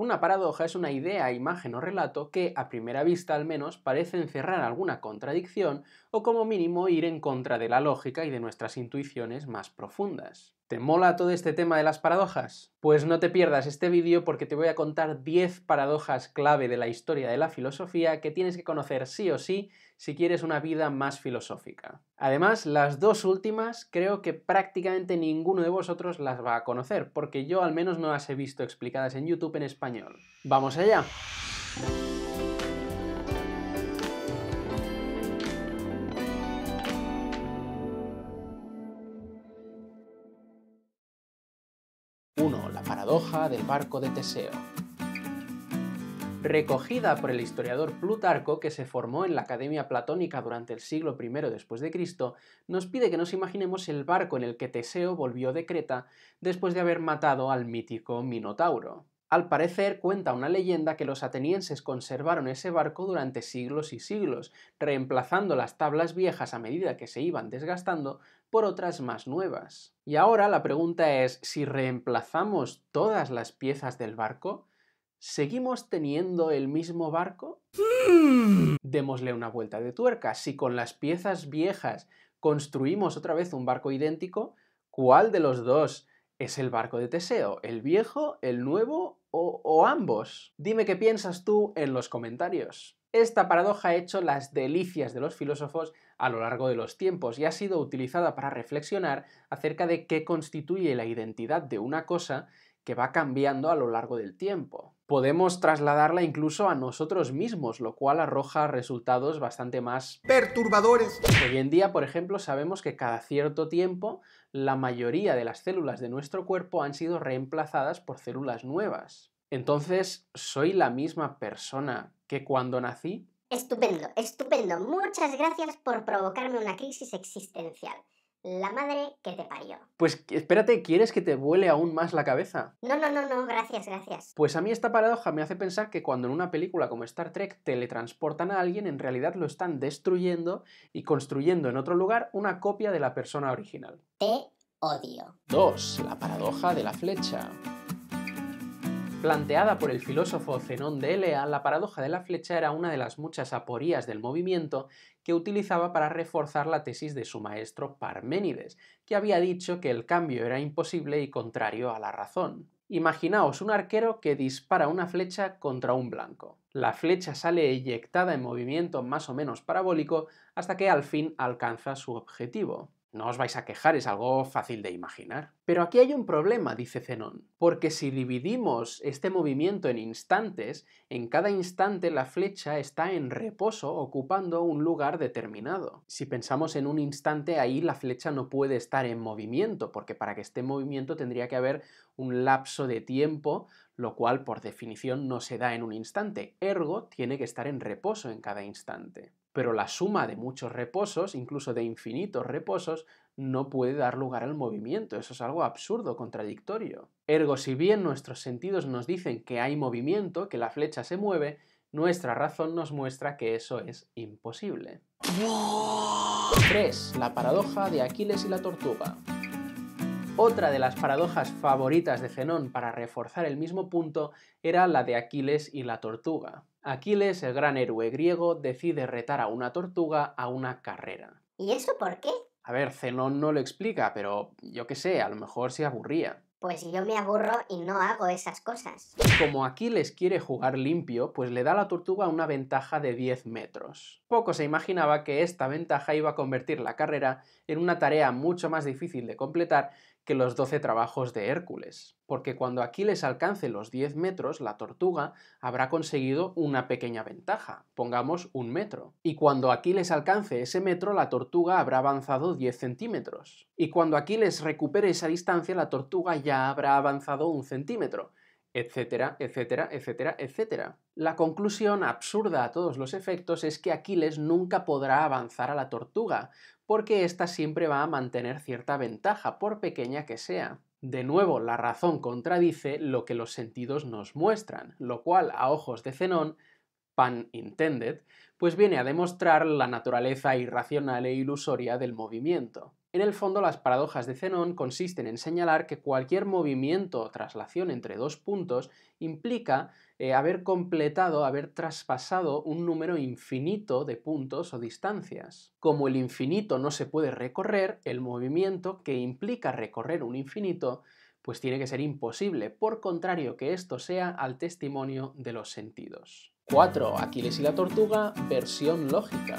Una paradoja es una idea, imagen o relato que, a primera vista al menos, parece encerrar alguna contradicción o como mínimo ir en contra de la lógica y de nuestras intuiciones más profundas. ¿Te mola todo este tema de las paradojas? Pues no te pierdas este vídeo porque te voy a contar 10 paradojas clave de la historia de la filosofía que tienes que conocer sí o sí si quieres una vida más filosófica. Además, las dos últimas creo que prácticamente ninguno de vosotros las va a conocer, porque yo al menos no las he visto explicadas en YouTube en español. ¡Vamos allá! LA PARADOJA 1. del barco de Teseo recogida por el historiador Plutarco, que se formó en la Academia Platónica durante el siglo I después de Cristo, nos pide que nos imaginemos el barco en el que Teseo volvió de Creta después de haber matado al mítico Minotauro. Al parecer, cuenta una leyenda que los atenienses conservaron ese barco durante siglos y siglos, reemplazando las tablas viejas a medida que se iban desgastando por otras más nuevas. Y ahora la pregunta es, si reemplazamos todas las piezas del barco, ¿Seguimos teniendo el mismo barco? Mm. Démosle una vuelta de tuerca. Si con las piezas viejas construimos otra vez un barco idéntico, ¿cuál de los dos es el barco de Teseo? ¿El viejo, el nuevo o, o ambos? Dime qué piensas tú en los comentarios. Esta paradoja ha hecho las delicias de los filósofos a lo largo de los tiempos y ha sido utilizada para reflexionar acerca de qué constituye la identidad de una cosa que va cambiando a lo largo del tiempo podemos trasladarla incluso a nosotros mismos, lo cual arroja resultados bastante más perturbadores. Hoy en día, por ejemplo, sabemos que cada cierto tiempo la mayoría de las células de nuestro cuerpo han sido reemplazadas por células nuevas. Entonces, ¿soy la misma persona que cuando nací? Estupendo, estupendo. Muchas gracias por provocarme una crisis existencial la madre que te parió. Pues espérate, ¿quieres que te vuele aún más la cabeza? No, no, no, no, gracias, gracias. Pues a mí esta paradoja me hace pensar que cuando en una película como Star Trek teletransportan a alguien, en realidad lo están destruyendo y construyendo en otro lugar una copia de la persona original. Te odio. 2. La paradoja de la flecha. Planteada por el filósofo Zenón de Elea, la paradoja de la flecha era una de las muchas aporías del movimiento que utilizaba para reforzar la tesis de su maestro Parménides, que había dicho que el cambio era imposible y contrario a la razón. Imaginaos un arquero que dispara una flecha contra un blanco. La flecha sale eyectada en movimiento más o menos parabólico hasta que al fin alcanza su objetivo. No os vais a quejar, es algo fácil de imaginar. Pero aquí hay un problema, dice Zenón, porque si dividimos este movimiento en instantes, en cada instante la flecha está en reposo ocupando un lugar determinado. Si pensamos en un instante, ahí la flecha no puede estar en movimiento, porque para que esté en movimiento tendría que haber un lapso de tiempo, lo cual por definición no se da en un instante, ergo tiene que estar en reposo en cada instante pero la suma de muchos reposos, incluso de infinitos reposos, no puede dar lugar al movimiento. Eso es algo absurdo, contradictorio. Ergo, si bien nuestros sentidos nos dicen que hay movimiento, que la flecha se mueve, nuestra razón nos muestra que eso es imposible. 3. La paradoja de Aquiles y la tortuga. Otra de las paradojas favoritas de Zenón para reforzar el mismo punto era la de Aquiles y la tortuga. Aquiles, el gran héroe griego, decide retar a una tortuga a una carrera. ¿Y eso por qué? A ver, Zenón no lo explica, pero yo qué sé, a lo mejor se aburría. Pues yo me aburro y no hago esas cosas. Como Aquiles quiere jugar limpio, pues le da a la tortuga una ventaja de 10 metros. Poco se imaginaba que esta ventaja iba a convertir la carrera en una tarea mucho más difícil de completar que los 12 trabajos de Hércules, porque cuando Aquiles alcance los 10 metros, la tortuga habrá conseguido una pequeña ventaja, pongamos un metro. Y cuando Aquiles alcance ese metro, la tortuga habrá avanzado 10 centímetros. Y cuando Aquiles recupere esa distancia, la tortuga ya habrá avanzado un centímetro etcétera, etcétera, etcétera, etcétera. La conclusión absurda a todos los efectos es que Aquiles nunca podrá avanzar a la tortuga, porque ésta siempre va a mantener cierta ventaja, por pequeña que sea. De nuevo, la razón contradice lo que los sentidos nos muestran, lo cual, a ojos de Zenón, pan intended, pues viene a demostrar la naturaleza irracional e ilusoria del movimiento. En el fondo, las paradojas de Zenón consisten en señalar que cualquier movimiento o traslación entre dos puntos implica eh, haber completado, haber traspasado un número infinito de puntos o distancias. Como el infinito no se puede recorrer, el movimiento que implica recorrer un infinito pues tiene que ser imposible, por contrario que esto sea al testimonio de los sentidos. 4. Aquiles y la tortuga, versión lógica.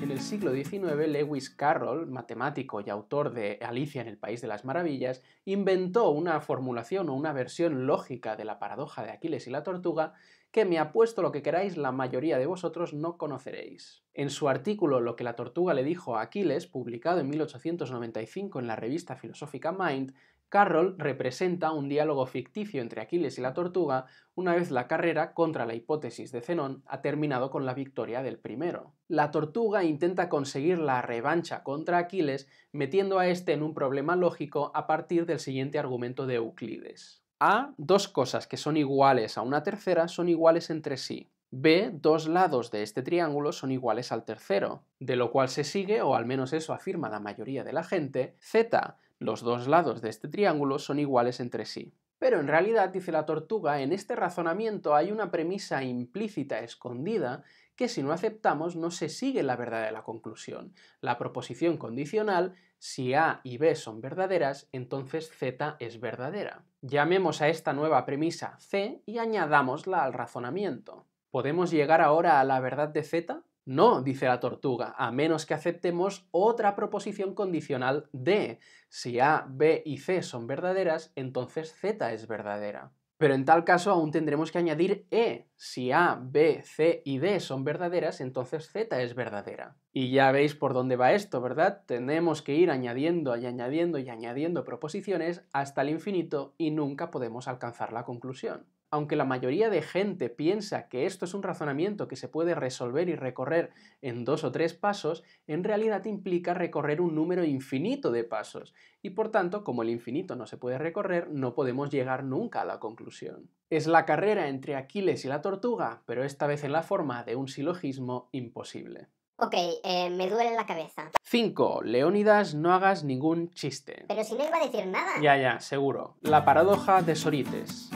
En el siglo XIX, Lewis Carroll, matemático y autor de Alicia en el País de las Maravillas, inventó una formulación o una versión lógica de la paradoja de Aquiles y la tortuga que me apuesto lo que queráis la mayoría de vosotros no conoceréis. En su artículo Lo que la tortuga le dijo a Aquiles, publicado en 1895 en la revista filosófica Mind, Carroll representa un diálogo ficticio entre Aquiles y la tortuga una vez la carrera contra la hipótesis de Zenón ha terminado con la victoria del primero. La tortuga intenta conseguir la revancha contra Aquiles metiendo a este en un problema lógico a partir del siguiente argumento de Euclides. A. Dos cosas que son iguales a una tercera son iguales entre sí. B. Dos lados de este triángulo son iguales al tercero, de lo cual se sigue, o al menos eso afirma la mayoría de la gente, Z los dos lados de este triángulo son iguales entre sí. Pero en realidad, dice la tortuga, en este razonamiento hay una premisa implícita escondida que si no aceptamos no se sigue la verdad de la conclusión. La proposición condicional, si A y B son verdaderas, entonces Z es verdadera. Llamemos a esta nueva premisa C y añadámosla al razonamiento. ¿Podemos llegar ahora a la verdad de Z? No, dice la tortuga, a menos que aceptemos otra proposición condicional D. si A, B y C son verdaderas, entonces Z es verdadera. Pero en tal caso aún tendremos que añadir E. Si A, B, C y D son verdaderas, entonces Z es verdadera. Y ya veis por dónde va esto, ¿verdad? Tenemos que ir añadiendo y añadiendo y añadiendo proposiciones hasta el infinito y nunca podemos alcanzar la conclusión aunque la mayoría de gente piensa que esto es un razonamiento que se puede resolver y recorrer en dos o tres pasos, en realidad implica recorrer un número infinito de pasos. Y por tanto, como el infinito no se puede recorrer, no podemos llegar nunca a la conclusión. Es la carrera entre Aquiles y la tortuga, pero esta vez en la forma de un silogismo imposible. Ok, eh, me duele la cabeza. 5. Leónidas, no hagas ningún chiste. Pero si no iba a decir nada. Ya, ya, seguro. La paradoja de Sorites.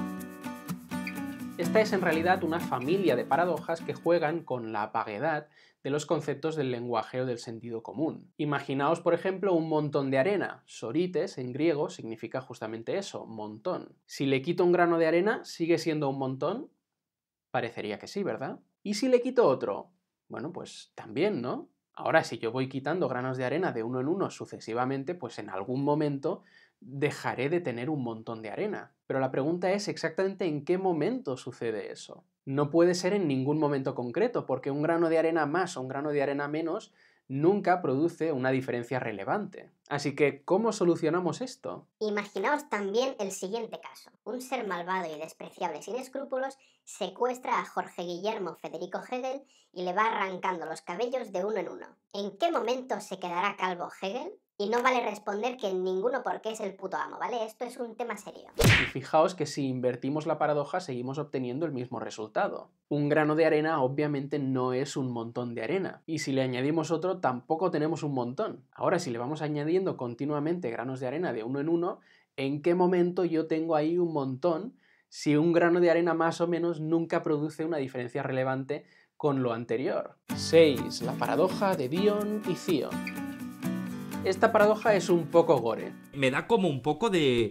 Esta es en realidad una familia de paradojas que juegan con la apaguedad de los conceptos del lenguaje o del sentido común. Imaginaos, por ejemplo, un montón de arena. Sorites en griego significa justamente eso, montón. Si le quito un grano de arena, ¿sigue siendo un montón? Parecería que sí, ¿verdad? ¿Y si le quito otro? Bueno, pues también, ¿no? Ahora, si yo voy quitando granos de arena de uno en uno sucesivamente, pues en algún momento dejaré de tener un montón de arena. Pero la pregunta es exactamente en qué momento sucede eso. No puede ser en ningún momento concreto, porque un grano de arena más o un grano de arena menos nunca produce una diferencia relevante. Así que, ¿cómo solucionamos esto? Imaginaos también el siguiente caso. Un ser malvado y despreciable sin escrúpulos secuestra a Jorge Guillermo Federico Hegel y le va arrancando los cabellos de uno en uno. ¿En qué momento se quedará calvo Hegel? Y no vale responder que ninguno porque es el puto amo, ¿vale? Esto es un tema serio. Y fijaos que si invertimos la paradoja seguimos obteniendo el mismo resultado. Un grano de arena obviamente no es un montón de arena. Y si le añadimos otro tampoco tenemos un montón. Ahora si le vamos añadiendo continuamente granos de arena de uno en uno, ¿en qué momento yo tengo ahí un montón si un grano de arena más o menos nunca produce una diferencia relevante con lo anterior? 6. La paradoja de Dion y Zion esta paradoja es un poco gore. Me da como un poco de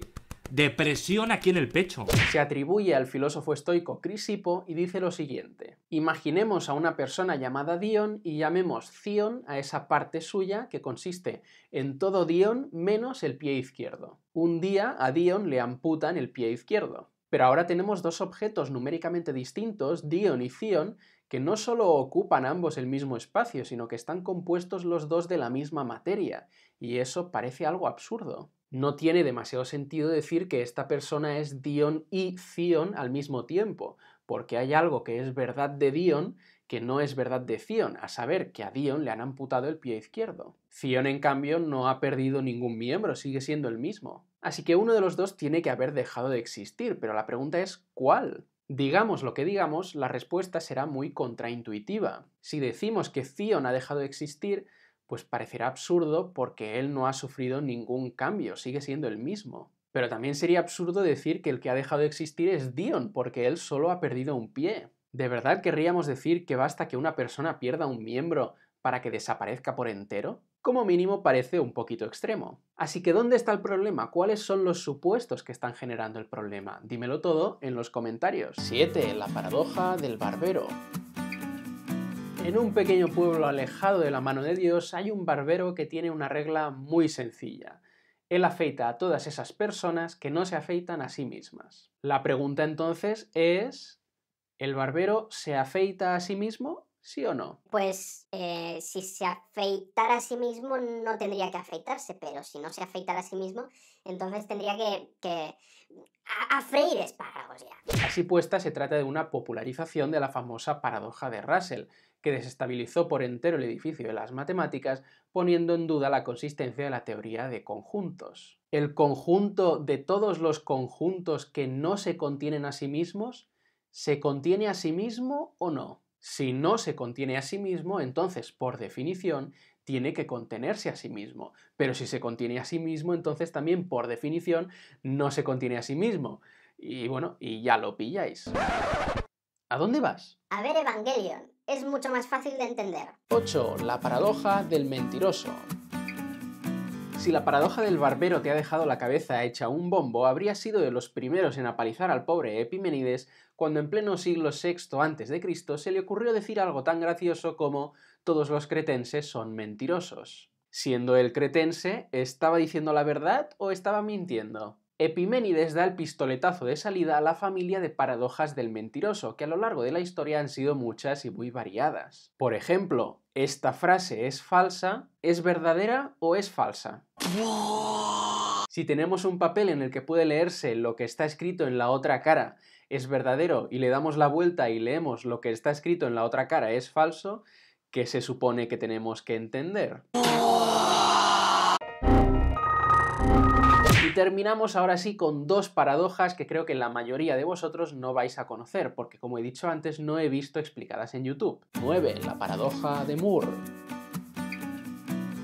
depresión aquí en el pecho. Se atribuye al filósofo estoico Crisipo y dice lo siguiente. Imaginemos a una persona llamada Dion y llamemos Cion a esa parte suya que consiste en todo Dion menos el pie izquierdo. Un día a Dion le amputan el pie izquierdo. Pero ahora tenemos dos objetos numéricamente distintos, Dion y Cion, que no solo ocupan ambos el mismo espacio, sino que están compuestos los dos de la misma materia, y eso parece algo absurdo. No tiene demasiado sentido decir que esta persona es Dion y Zion al mismo tiempo, porque hay algo que es verdad de Dion que no es verdad de Zion, a saber que a Dion le han amputado el pie izquierdo. Zion, en cambio, no ha perdido ningún miembro, sigue siendo el mismo. Así que uno de los dos tiene que haber dejado de existir, pero la pregunta es ¿cuál? Digamos lo que digamos, la respuesta será muy contraintuitiva. Si decimos que Dion ha dejado de existir, pues parecerá absurdo porque él no ha sufrido ningún cambio, sigue siendo el mismo. Pero también sería absurdo decir que el que ha dejado de existir es Dion, porque él solo ha perdido un pie. ¿De verdad querríamos decir que basta que una persona pierda un miembro para que desaparezca por entero? como mínimo parece un poquito extremo. Así que ¿dónde está el problema? ¿Cuáles son los supuestos que están generando el problema? Dímelo todo en los comentarios. 7. La paradoja del barbero. En un pequeño pueblo alejado de la mano de Dios hay un barbero que tiene una regla muy sencilla. Él afeita a todas esas personas que no se afeitan a sí mismas. La pregunta entonces es, ¿el barbero se afeita a sí mismo ¿Sí o no? Pues eh, si se afeitara a sí mismo no tendría que afeitarse, pero si no se afeitara a sí mismo, entonces tendría que, que espárragos ya. Así puesta, se trata de una popularización de la famosa paradoja de Russell, que desestabilizó por entero el edificio de las matemáticas, poniendo en duda la consistencia de la teoría de conjuntos. El conjunto de todos los conjuntos que no se contienen a sí mismos, ¿se contiene a sí mismo o no? Si no se contiene a sí mismo, entonces, por definición, tiene que contenerse a sí mismo. Pero si se contiene a sí mismo, entonces también, por definición, no se contiene a sí mismo. Y bueno, y ya lo pilláis. ¿A dónde vas? A ver Evangelion. Es mucho más fácil de entender. 8. La paradoja del mentiroso. Si la paradoja del barbero te ha dejado la cabeza hecha un bombo, habría sido de los primeros en apalizar al pobre Epimenides cuando en pleno siglo VI a.C. se le ocurrió decir algo tan gracioso como todos los cretenses son mentirosos. Siendo el cretense, ¿estaba diciendo la verdad o estaba mintiendo? Epiménides da el pistoletazo de salida a la familia de paradojas del mentiroso, que a lo largo de la historia han sido muchas y muy variadas. Por ejemplo, ¿esta frase es falsa? ¿Es verdadera o es falsa? Si tenemos un papel en el que puede leerse lo que está escrito en la otra cara es verdadero y le damos la vuelta y leemos lo que está escrito en la otra cara es falso, que se supone que tenemos que entender. Y terminamos ahora sí con dos paradojas que creo que la mayoría de vosotros no vais a conocer, porque como he dicho antes no he visto explicadas en YouTube. 9. La paradoja de Moore.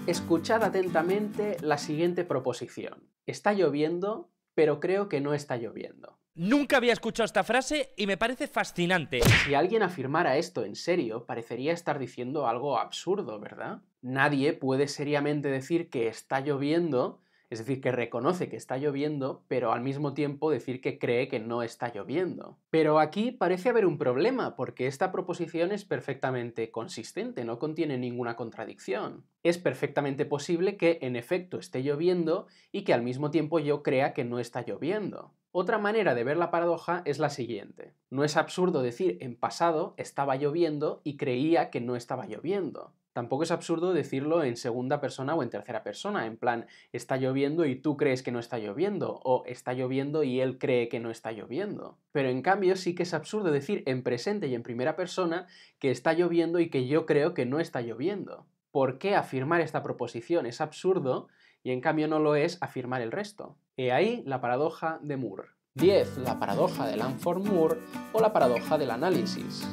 Escuchad atentamente la siguiente proposición. Está lloviendo, pero creo que no está lloviendo. Nunca había escuchado esta frase y me parece fascinante. Si alguien afirmara esto en serio, parecería estar diciendo algo absurdo, ¿verdad? Nadie puede seriamente decir que está lloviendo, es decir, que reconoce que está lloviendo, pero al mismo tiempo decir que cree que no está lloviendo. Pero aquí parece haber un problema, porque esta proposición es perfectamente consistente, no contiene ninguna contradicción. Es perfectamente posible que en efecto esté lloviendo y que al mismo tiempo yo crea que no está lloviendo. Otra manera de ver la paradoja es la siguiente. No es absurdo decir en pasado estaba lloviendo y creía que no estaba lloviendo. Tampoco es absurdo decirlo en segunda persona o en tercera persona, en plan está lloviendo y tú crees que no está lloviendo, o está lloviendo y él cree que no está lloviendo. Pero en cambio sí que es absurdo decir en presente y en primera persona que está lloviendo y que yo creo que no está lloviendo. ¿Por qué afirmar esta proposición es absurdo y en cambio no lo es afirmar el resto. He ahí la paradoja de Moore. 10. La paradoja de Lanford-Moore o la paradoja del análisis.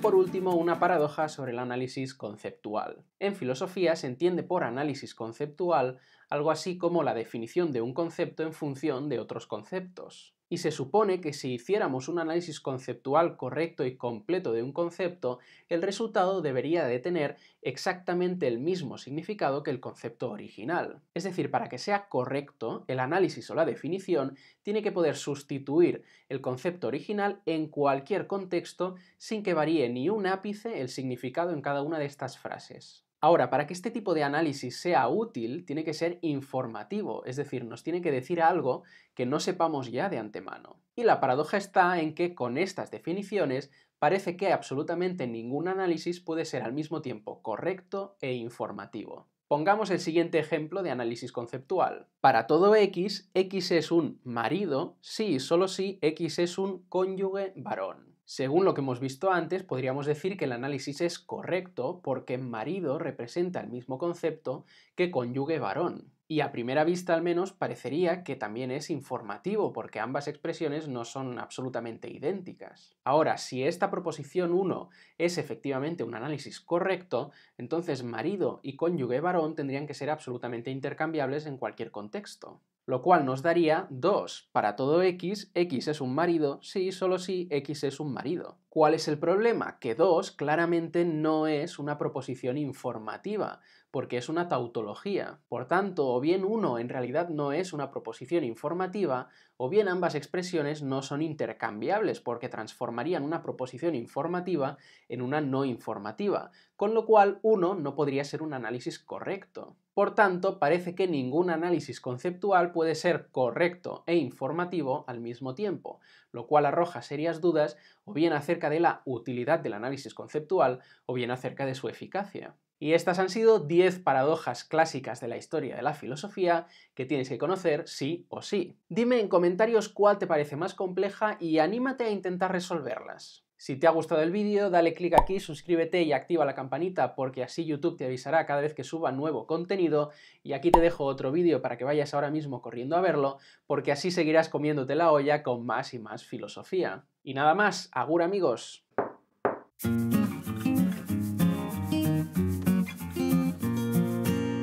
Por último, una paradoja sobre el análisis conceptual. En filosofía se entiende por análisis conceptual algo así como la definición de un concepto en función de otros conceptos. Y se supone que si hiciéramos un análisis conceptual correcto y completo de un concepto, el resultado debería de tener exactamente el mismo significado que el concepto original. Es decir, para que sea correcto, el análisis o la definición tiene que poder sustituir el concepto original en cualquier contexto sin que varíe ni un ápice el significado en cada una de estas frases. Ahora, para que este tipo de análisis sea útil, tiene que ser informativo, es decir, nos tiene que decir algo que no sepamos ya de antemano. Y la paradoja está en que con estas definiciones parece que absolutamente ningún análisis puede ser al mismo tiempo correcto e informativo. Pongamos el siguiente ejemplo de análisis conceptual. Para todo x, x es un marido si y solo si x es un cónyuge varón. Según lo que hemos visto antes, podríamos decir que el análisis es correcto porque marido representa el mismo concepto que cónyuge varón. Y a primera vista al menos parecería que también es informativo porque ambas expresiones no son absolutamente idénticas. Ahora, si esta proposición 1 es efectivamente un análisis correcto, entonces marido y cónyuge varón tendrían que ser absolutamente intercambiables en cualquier contexto lo cual nos daría 2 para todo x, x es un marido, sí, solo si sí, x es un marido. ¿Cuál es el problema? Que 2 claramente no es una proposición informativa, porque es una tautología. Por tanto, o bien uno en realidad no es una proposición informativa, o bien ambas expresiones no son intercambiables, porque transformarían una proposición informativa en una no informativa, con lo cual uno no podría ser un análisis correcto. Por tanto, parece que ningún análisis conceptual puede ser correcto e informativo al mismo tiempo, lo cual arroja serias dudas o bien acerca de la utilidad del análisis conceptual o bien acerca de su eficacia. Y estas han sido 10 paradojas clásicas de la historia de la filosofía que tienes que conocer sí o sí. Dime en comentarios cuál te parece más compleja y anímate a intentar resolverlas. Si te ha gustado el vídeo, dale click aquí, suscríbete y activa la campanita porque así YouTube te avisará cada vez que suba nuevo contenido y aquí te dejo otro vídeo para que vayas ahora mismo corriendo a verlo porque así seguirás comiéndote la olla con más y más filosofía. Y nada más, agur amigos.